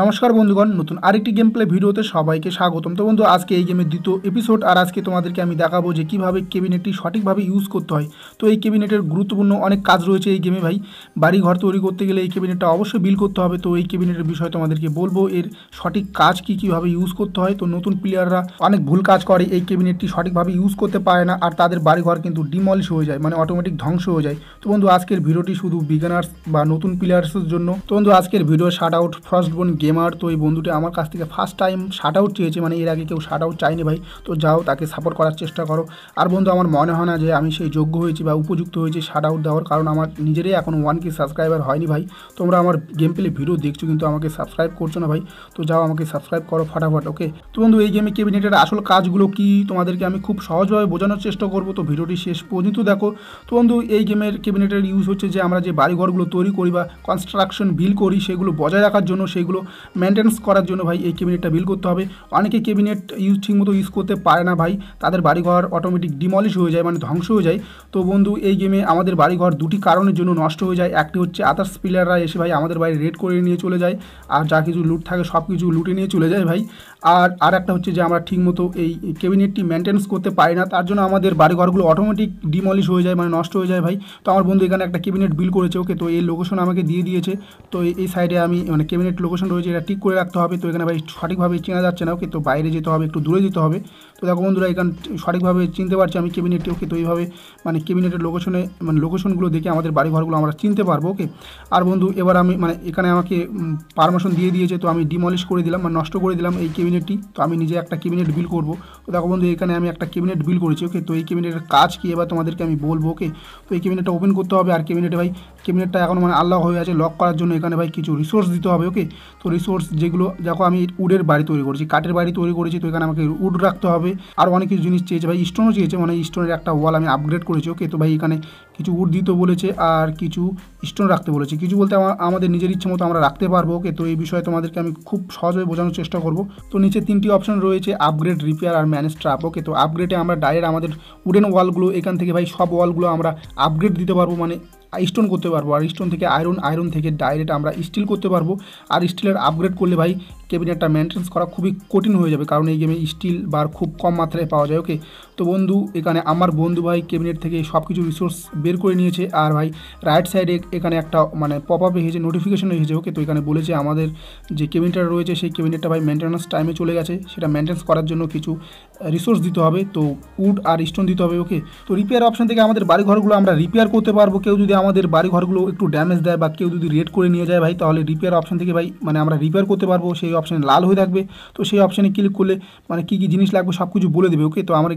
নমস্কার বন্ধুগণ নতুন আরেকটি গেম প্লে ভিডিওতে সবাইকে স্বাগতম তো বন্ধু আজকে এই গেমের দ্বিতীয় এপিসোড আর আজকে তোমাদেরকে আমি দেখাবো যে কীভাবে কেবিনেটটি সঠিকভাবে ইউজ করতে হয় তো এই কেবিনেটের গুরুত্বপূর্ণ অনেক কাজ রয়েছে এই গেমে ভাই বাড়ি ঘর তৈরি করতে গেলে এই কেবিনেটটা অবশ্যই বিল করতে হবে তো এই কেবিনেটের বিষয়ে তোমাদেরকে বলবো এর সঠিক কাজ কী কীভাবে ইউজ করতে হয় তো নতুন প্লেয়াররা অনেক ভুল কাজ করে এই কেবিনেটটি সঠিকভাবে ইউজ করতে পারে না আর তাদের বাড়ি ঘর কিন্তু ডিমলিশ হয়ে যায় মানে অটোমেটিক ধ্বংস হয়ে যায় তো বন্ধু আজকের ভিডিওটি শুধু বিগানার্স বা নতুন প্লেয়ার্সের জন্য তো বন্ধু আজকের ভিডিও শার্ট আউট ফার্স্ট বোন গেমার তো এই বন্ধুটি আমার কাছ থেকে ফার্স্ট টাইম শার্ট আউট চেয়েছে মানে এর আগে কেউ শার্ট আউট চায়নি ভাই তো যাও তাকে সাপোর্ট করার চেষ্টা করো আর বন্ধু আমার মনে হয় না যে আমি সেই যোগ্য হয়েছি বা উপযুক্ত হয়েছি শার্ট আউট দেওয়ার কারণ আমার নিজেরই এখন ওয়ান কি সাবস্ক্রাইবার হয়নি ভাই তোমরা আমার গেম পেলে ভিডিও দেখছো কিন্তু আমাকে সাবস্ক্রাইব করছো না ভাই তো যাও আমাকে সাবস্ক্রাইব করো ফাটাফাট ওকে তো বন্ধু এই গেমে কেবিনেটের আসল কাজগুলো কি তোমাদেরকে আমি খুব সহজভাবে বোঝানোর চেষ্টা করব তো ভিডিওটি শেষ পর্যন্ত দেখো তো বন্ধু এই গেমের কেবিনেটের ইউজ হচ্ছে যে আমরা যে বাড়িঘরগুলো তৈরি করি বা কনস্ট্রাকশন বিল করি সেগুলো বজায় রাখার জন্য সেগুলো মেনটেন্স করার জন্য ভাই এই ক্যাবিনেটটা বিল করতে হবে অনেকে কেবিনেট ইউজ ঠিকমতো ইউজ করতে পারে না ভাই তাদের বাড়িঘর অটোমেটিক ডিমলিশ হয়ে যায় মানে ধ্বংস হয়ে যায় তো বন্ধু এই গেমে আমাদের বাড়িঘর দুটি কারণের জন্য নষ্ট হয়ে যায় একটি হচ্ছে আদার্স প্লেয়াররা এসে ভাই আমাদের বাড়ি রেড করে নিয়ে চলে যায় আর যা কিছু লুট থাকে সব কিছু লুটে নিয়ে চলে যায় ভাই আর আর একটা হচ্ছে যে আমরা ঠিকমতো এই ক্যাবিনেটটি মেনটেন্স করতে পারি না তার জন্য আমাদের বাড়িঘরগুলো অটোমেটিক ডিমলিশ হয়ে যায় মানে নষ্ট হয়ে যায় ভাই তো আমার বন্ধু এখানে একটা ক্যাবিনেট বিল করেছে ওকে তো এই লোকেশন আমাকে দিয়ে দিয়েছে তো এই সাইডে আমি মানে কেবিনেট লোকেশন রয়েছে রয়েছে এটা ঠিক করে রাখতে হবে তো এখানে ভাই সঠিকভাবে চেনা যাচ্ছে না ওকে তো বাইরে যেতে হবে একটু দূরে যেতে হবে তো দেখো বন্ধুরা এখান সঠিকভাবে চিনতে পারছি আমি কেবিনেটটি ওকে তো এইভাবে মানে কেবিনেটের লোকেশনে মানে লোকেশনগুলো দেখে আমাদের বাড়িঘরগুলো আমরা চিনতে পারবো ওকে আর বন্ধু এবার আমি মানে এখানে আমাকে পারমিশন দিয়ে দিয়েছে তো আমি ডিমলিশ করে দিলাম মানে নষ্ট করে দিলাম এই কেবিনেটটি তো আমি নিজে একটা কেবিনেট বিল করবো তো দেখো বন্ধু এখানে আমি একটা কেবিনেট বিল করেছি ওকে তো এই কেবিনেটের কাজ কী এবার তোমাদেরকে আমি বলবো ওকে তো এই কেবিনেটটা ওপেন করতে হবে আর কেবিনেটে ভাই কেবিনেটটা এখন মানে আল্লাহ হয়ে আছে লক করার জন্য এখানে ভাই কিছু রিসোর্স দিতে হবে ওকে তো রিসোর্স যেগুলো দেখো আমি উডের বাড়ি তৈরি করেছি কাঠের বাড়ি তৈরি করেছি তো এখানে আমাকে উড রাখতে হবে আর অনেক কিছু জিনিস চেয়েছে ভাই স্টোনও চেয়েছে মানে স্টোনের একটা ওয়াল আমি আপগ্রেড করেছি ওকে তো ভাই এখানে কিছু উড দিতে বলেছে আর কিছু স্টোন রাখতে বলেছে কিছু বলতে আমাদের নিজের ইচ্ছে মতো আমরা রাখতে পারবো ওকে তো এই বিষয়ে তোমাদেরকে আমি খুব সহজভাবে বোঝানোর চেষ্টা করব তো নিচে তিনটি অপশন রয়েছে আপগ্রেড রিপেয়ার আর ম্যানেজ ট্রাপ ওকে তো আপগ্রেডে আমরা ডাইরেক্ট আমাদের উডেন ওয়ালগুলো এখান থেকে ভাই সব ওয়ালগুলো আমরা আপগ্রেড দিতে পারবো মানে স্টোন করতে পারবো আর স্টোন থেকে আয়রন আয়রন থেকে ডাইরেক্ট আমরা স্টিল করতে পারবো আর স্টিলের আপগ্রেড করলে ভাই ক্যাবিনেটটা মেনটেন্স করা খুবই কঠিন হয়ে যাবে কারণ এই গেমে স্টিল বার খুব কম মাত্রায় পাওয়া যায় ওকে তো বন্ধু এখানে আমার বন্ধু ভাই ক্যাবিনেট থেকে সব কিছু রিসোর্স বের করে নিয়েছে আর ভাই রাইট সাইডে এখানে একটা মানে পপ আপ হয়েছে নোটিফিকেশন হয়েছে ওকে তো এখানে বলেছে আমাদের যে ক্যাবিনেটটা রয়েছে সেই ক্যাবিনেটটা ভাই মেনটেন্স টাইমে চলে গেছে সেটা মেনটেন্স করার জন্য কিছু রিসোর্স দিতে হবে তো উড আর স্টোন দিতে হবে ওকে তো রিপেয়ার অপশন থেকে আমাদের বাড়িঘরগুলো আমরা রিপেয়ার করতে পারবো কেউ যদি আমাদের বাড়িঘরগুলো একটু ড্যামেজ দেয় বা কেউ যদি রেড করে নিয়ে যায় ভাই তাহলে রিপেয়ার অপশন থেকে ভাই মানে আমরা রিপেয়ার করতে পারবো সেই অপশানে লাল হয়ে থাকবে তো সেই অপশানে ক্লিক করলে মানে কী কী জিনিস লাগবে সব কিছু বলে দেবে ওকে তো আমার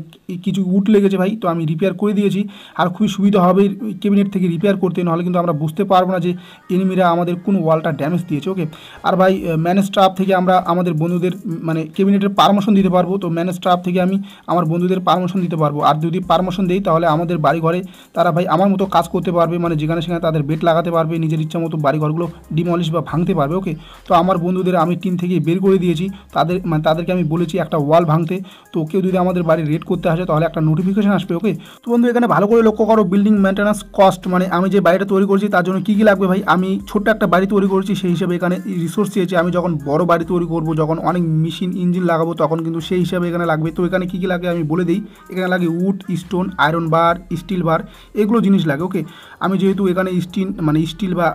কিছু উঠ লেগেছে ভাই তো আমি রিপেয়ার করে দিয়েছি আর খুবই সুবিধা হবে ক্যাবিনেট থেকে রিপেয়ার করতে নাহলে কিন্তু আমরা বুঝতে পারবো না যে এনিমিরা আমাদের কোন ওয়ালটা ড্যামেজ দিয়েছে ওকে আর ভাই ম্যানেজ স্টাফ থেকে আমরা আমাদের বন্ধুদের মানে ক্যাবিনেটের পারমিশন দিতে পারবো তো ম্যানেজ স্টাফ থেকে আমি আমার বন্ধুদের পারমিশন দিতে পারবো আর যদি পারমিশন দিই তাহলে আমাদের বাড়ি ঘরে তারা ভাই আমার মতো কাজ করতে পারবে মানে যেখানে সেখানে তাদের বেড লাগাতে পারবে নিজের ইচ্ছা মতো বাড়িঘরগুলো ডিমলিশ বা ভাঙতে পারবে ওকে তো আমার বন্ধুদের আমি টিম থেকে গিয়ে বের করে দিয়েছি তাদের মানে তাদেরকে আমি বলেছি একটা ওয়াল ভাঙতে তো কেউ যদি আমাদের বাড়ি রেড করতে আসে তাহলে একটা নোটিফিকেশান আসবে ওকে তো বন্ধু এখানে ভালো করে লক্ষ্য করো বিল্ডিং মেনটেন্স কস্ট মানে আমি যে বাড়িটা তৈরি করছি তার জন্য কী কী লাগবে ভাই আমি ছোট্ট একটা বাড়ি তৈরি করছি সেই হিসাবে এখানে রিসোর্স চেয়েছি আমি যখন বড় বাড়ি তৈরি করব যখন অনেক মেশিন ইঞ্জিন লাগাবো তখন কিন্তু সেই হিসাবে এখানে লাগবে তো এখানে কী কী লাগে আমি বলে দিই এখানে লাগে wood stone iron bar steel bar এগুলো জিনিস লাগে ওকে আমি যেহেতু এখানে স্টিল মানে স্টিল বা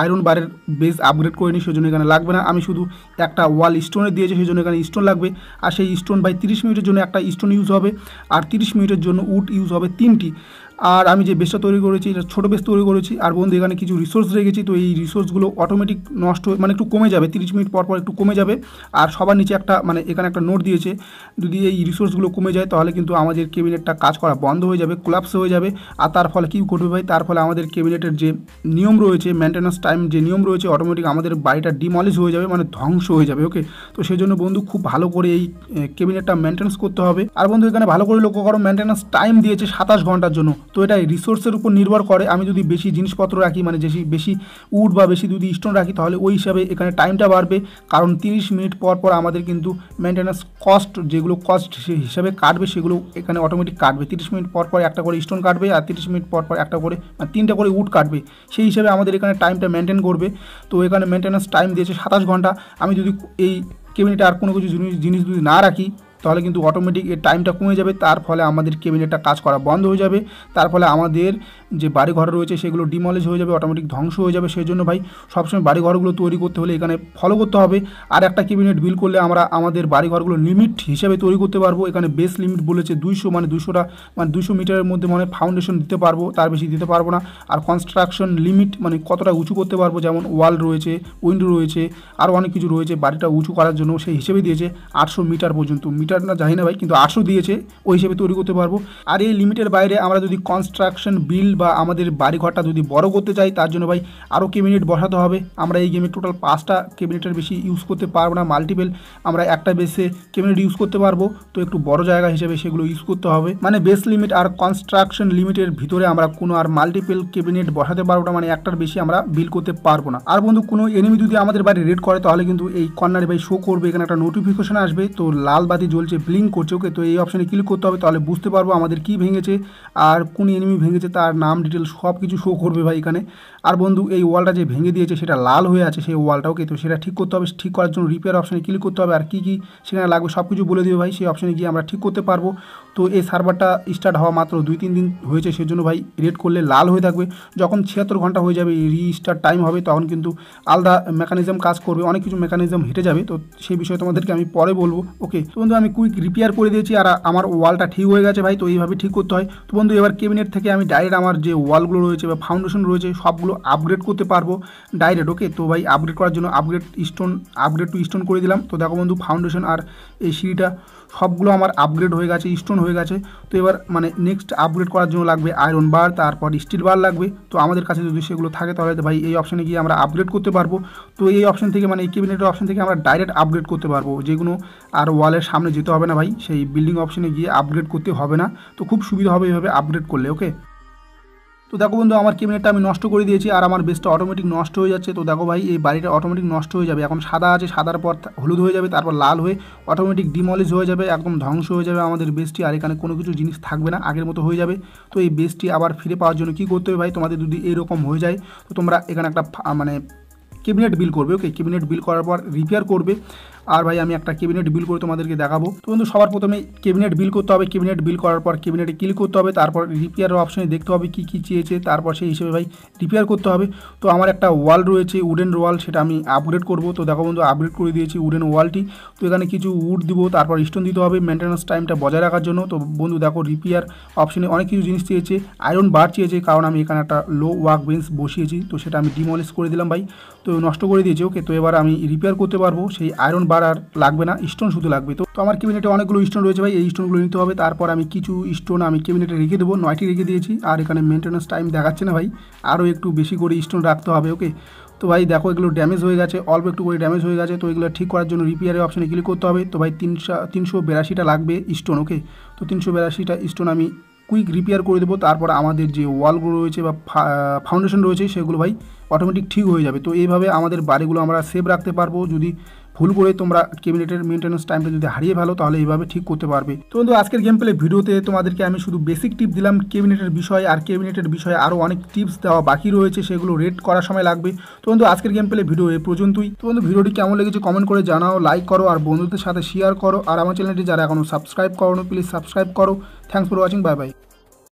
আয়রন বারের বেস আপগ্রেড করে নিই সেজন্য এখানে লাগবে না আমি শুধু একটা ওয়াল স্টোনের দিয়েছে সেই জন্য এখানে স্টোন লাগবে আর সেই স্টোন বাই তিরিশ মিনিটের জন্য একটা স্টোন ইউজ হবে আর তিরিশ মিনিটের জন্য উড ইউজ হবে তিনটি আর আমি যে বেসটা তৈরি করেছি এটা ছোটো বেস তৈরি করেছি আর বন্ধু এখানে কিছু রিসোর্স রেখেছি তো এই রিসোর্সগুলো অটোমেটিক নষ্ট হয়ে মানে একটু কমে যাবে তিরিশ মিনিট পর পর একটু কমে যাবে আর সবার নিচে একটা মানে এখানে একটা নোট দিয়েছে যদি এই রিসোর্সগুলো কমে যায় তাহলে কিন্তু আমাদের কেবিনেটটা কাজ করা বন্ধ হয়ে যাবে কোলাপস হয়ে যাবে আর তার ফলে কী ঘটবে ভাই তার ফলে আমাদের কেবিনেটের যে নিয়ম রয়েছে মেনটেন্যান্স টাইম যে নিয়ম রয়েছে অটোমেটিক আমাদের বাড়িটা ডিমলিশ হয়ে যাবে মানে ধ্বংস হয়ে যাবে ওকে তো সেই জন্য বন্ধু খুব ভালো করে এই কেবিনেটটা মেনটেন্স করতে হবে আর বন্ধু এখানে ভালো করে লক্ষ্য করো মেনটেন্স টাইম দিয়েছে সাতাশ ঘন্টার জন্য তো এটা রিসোর্সের উপর নির্ভর করে আমি যদি বেশি জিনিসপত্র রাখি মানে বেশি বেশি উড বা বেশি যদি স্টোন রাখি তাহলে ওই হিসাবে এখানে টাইমটা বাড়বে কারণ 30 মিনিট পর পর আমাদের কিন্তু মেনটেন্যান্স কস্ট যেগুলো কস্ট হিসাবে কাটবে সেগুলো এখানে অটোমেটিক কাটবে 30 মিনিট পর পর একটা করে স্টোন কাটবে আর 30 মিনিট পর পর একটা করে মানে তিনটা করে উড কাটবে সেই হিসাবে আমাদের এখানে টাইমটা মেনটেন করবে তো এখানে মেনটেন্যান্স টাইম দিয়েছে সাতাশ ঘন্টা আমি যদি এই কেবিনেটে আর কোনো কিছু জিনিস জিনিস যদি না রাখি তাহলে কিন্তু অটোমেটিক এর টাইমটা কমে যাবে তার ফলে আমাদের কেবিনেটটা কাজ করা বন্ধ হয়ে যাবে তার ফলে আমাদের যে বাড়িঘর রয়েছে সেগুলো ডিমলিশ হয়ে যাবে অটোমেটিক ধ্বংস হয়ে যাবে সেই জন্য ভাই সবসময় বাড়িঘরগুলো তৈরি করতে হলে এখানে ফলো করতে হবে আর একটা কেবিনেট বিল করলে আমরা আমাদের বাড়িঘরগুলো লিমিট হিসেবে তৈরি করতে পারবো এখানে বেস লিমিট বলেছে দুইশো মানে দুশোটা মানে দুশো মিটারের মধ্যে মানে ফাউন্ডেশন দিতে পারবো তার বেশি দিতে পারবো না আর কনস্ট্রাকশন লিমিট মানে কতটা উঁচু করতে পারবো যেমন ওয়াল রয়েছে উইন্ডো রয়েছে আরও অনেক কিছু রয়েছে বাড়িটা উঁচু করার জন্য সেই হিসেবে দিয়েছে আটশো মিটার পর্যন্ত মিটার না জানি না ভাই কিন্তু আটশো দিয়েছে ওই হিসেবে তৈরি করতে পারবো আর এই লিমিটের বাইরে আমরা যদি কনস্ট্রাকশন বিল বা আমাদের বাড়িঘরটা যদি বড় করতে চাই তার জন্য ভাই আরও কেবিনেট বসাতে হবে আমরা এই গেমে টোটাল পাঁচটা কেবিনেটের বেশি ইউজ করতে পারবো না মাল্টিপেল আমরা একটা বেসে কেবিনেট ইউজ করতে পারবো তো একটু বড় জায়গা হিসেবে সেগুলো ইউজ করতে হবে মানে বেস লিমিট আর কনস্ট্রাকশন লিমিটের ভিতরে আমরা কোনো আর মাল্টিপেল কেবিনেট বসাতে পারবো না মানে একটার বেশি আমরা বিল করতে পারবো না আর বন্ধু কোনো এনিমি যদি আমাদের বাড়ি রেড করে তাহলে কিন্তু এই কর্নারে ভাই শো করবে এখানে একটা নোটিফিকেশন আসবে তো লাল বাতি জ্বলে বলছে ব্লিং করছে ওকে তো এই অপশানে ক্লিক করতে হবে তাহলে বুঝতে পারবো আমাদের কি ভেঙেছে আর কোন এনিমি ভেঙেছে তার নাম ডিটেল সব কিছু শো করবে ভাই এখানে আর বন্ধু এই ওয়ালটা যে ভেঙে দিয়েছে সেটা লাল হয়ে আছে সেই ওয়ালটাওকে তো সেটা ঠিক করতে হবে ঠিক করার জন্য রিপেয়ার অপশানে ক্লিক করতে হবে আর কী কী সেখানে লাগবে সব কিছু বলে দেবে ভাই সেই অপশানে গিয়ে আমরা ঠিক করতে পারবো তো এই সার্ভারটা স্টার্ট হওয়া মাত্র দুই তিন দিন হয়েছে সেজন্য ভাই রেড করলে লাল হয়ে থাকবে যখন ছিয়াত্তর ঘন্টা হয়ে যাবে স্টার্ট টাইম হবে তখন কিন্তু আলাদা মেকানিজম কাজ করবে অনেক কিছু মেকানিজম হেঁটে যাবে তো সেই বিষয়ে তোমাদেরকে আমি পরে বলবো ওকে তো বন্ধু আমি কুইক রিপেয়ার করে দিয়েছি আর আমার ওয়ালটা ঠিক হয়ে গেছে ভাই তো এইভাবে ঠিক করতে হয় তো বন্ধু এবার ক্যাবিনেট থেকে আমি ডাইরেক্ট আমার যে ওয়ালগুলো রয়েছে বা ফাউন্ডেশন রয়েছে সবগুলো আপগ্রেড করতে পারবো ডাইরেক্ট ওকে তো ভাই আপগ্রেড করার জন্য upgrade stone upgrade to stone করে দিলাম তো দেখো বন্ধু ফাউন্ডেশন আর এই সিঁড়িটা সবগুলো আমার আপগ্রেড হয়ে গেছে স্টোন হয়ে গেছে তো এবার মানে নেক্সট আপগ্রেড করার জন্য লাগবে আয়রন বার তারপর স্টিল বার লাগবে তো আমাদের কাছে যদি সেগুলো থাকে তাহলে ভাই এই অপশানে গিয়ে আমরা আপগ্রেড করতে পারবো তো এই অপশান থেকে মানে এই কেবিনেটের অপশান থেকে আমরা ডাইরেক্ট আপগ্রেড করতে পারবো যেগুলো আর ওয়ালের সামনে যেতে হবে না ভাই সেই বিল্ডিং অপশানে গিয়ে আপগ্রেড করতে হবে না তো খুব সুবিধা হবে এইভাবে আপগ্রেড করলে ওকে তো দেখো বন্ধু আমার ক্যাবিনেটটা আমি নষ্ট করে দিয়েছি আর আমার বেসটা অটোমেটিক নষ্ট হয়ে যাচ্ছে তো দেখো ভাই এই বাড়িটা অটোমেটিক নষ্ট হয়ে যাবে এখন সাদা আছে সাদার পর হলুদ হয়ে যাবে তারপর লাল হয়ে অটোমেটিক ডিমলিজ হয়ে যাবে একদম ধ্বংস হয়ে যাবে আমাদের বেসটি আর এখানে কোনো কিছু জিনিস থাকবে না আগের মতো হয়ে যাবে তো এই বেসটি আবার ফিরে পাওয়ার জন্য কী করতে হবে ভাই তোমাদের যদি এরকম হয়ে যায় তো তোমরা এখানে একটা মানে ক্যাবিনেট বিল করবে ওকে ক্যাবিনেট বিল করার পর রিপেয়ার করবে আর ভাই আমি একটা ক্যাবিনেট বিল করে তোমাদেরকে দেখাবো তো বন্ধু সবার প্রথমে ক্যাবিনেট বিল করতে হবে ক্যাবিনেট বিল করার পর ক্যাবিনেটে ক্লিক করতে হবে তারপর রিপেয়ারের অপশনে দেখতে হবে কি কি চেয়েছে তারপর সেই হিসেবে ভাই রিপেয়ার করতে হবে তো আমার একটা ওয়াল রয়েছে উডেন ওয়াল সেটা আমি আপগ্রেড করব তো দেখো বন্ধু আপগ্রেড করে দিয়েছি উডেন ওয়ালটি তো এখানে কিছু উড দিব তারপর স্টোন দিতে হবে মেনটেন্স টাইমটা বজায় রাখার জন্য তো বন্ধু দেখো রিপেয়ার অপশনে অনেক কিছু জিনিস চেয়েছে আয়রন বার চেয়েছে কারণ আমি এখানে একটা লো ওয়াক বেঞ্চ বসিয়েছি তো সেটা আমি ডিমলিশ করে দিলাম ভাই তো নষ্ট করে দিয়েছি ওকে তো এবার আমি রিপেয়ার করতে পারবো সেই আয়রন বার আর লাগবে না স্টোন শুধু লাগবে তো আমার কেবিনেটে অনেকগুলো স্টোন রয়েছে ভাই এই স্টোনগুলো নিতে হবে তারপর আমি কিছু স্টোন আমি কেবিনেটে রেখে দেবো নয়টি রেখে দিয়েছি আর এখানে মেনটেন্যান্স টাইম দেখাচ্ছে না ভাই আরও একটু বেশি করে স্টোন রাখতে হবে ওকে তো ভাই দেখো এগুলো ড্যামেজ হয়ে গেছে অল্প একটু করে ড্যামেজ হয়ে গেছে তো এগুলো ঠিক করার জন্য রিপেয়ারের অপশানে ক্লিক করতে হবে তো ভাই তিনশো তিনশো বিরাশিটা লাগবে স্টোন ওকে তো তিনশো বিরাশিটা স্টোন আমি কুইক রিপেয়ার করে দেবো তারপর আমাদের যে ওয়ালগুলো রয়েছে বা ফাউন্ডেশন রয়েছে সেগুলো ভাই অটোমেটিক ঠিক হয়ে যাবে তো এইভাবে আমাদের বাড়িগুলো আমরা সেভ রাখতে পারবো যদি ভুল করে তোমরা কেবিনেটের মেনটেন্স টাইমটা যদি হারিয়ে ভালো তাহলে এইভাবে ঠিক করতে পারবে তো বন্ধু আজকের গেম প্লে ভিডিওতে তোমাদেরকে আমি শুধু বেসিক টিপ দিলাম ক্যাবিনেটের বিষয়ে আর ক্যাবিনেটের বিষয়ে আরও অনেক টিপস দেওয়া বাকি রয়েছে সেগুলো রেড করার সময় লাগবে তো বন্ধু আজকের গেম প্লে ভিডিও এ পর্যন্তই তো বন্ধু ভিডিওটি কেমন লেগেছে কমেন্ট করে জানাও লাইক করো আর বন্ধুদের সাথে শেয়ার করো আর আমার চ্যানেলটি যারা এখনও সাবস্ক্রাইব করো প্লিজ সাবস্ক্রাইব করো thanks for watching bye by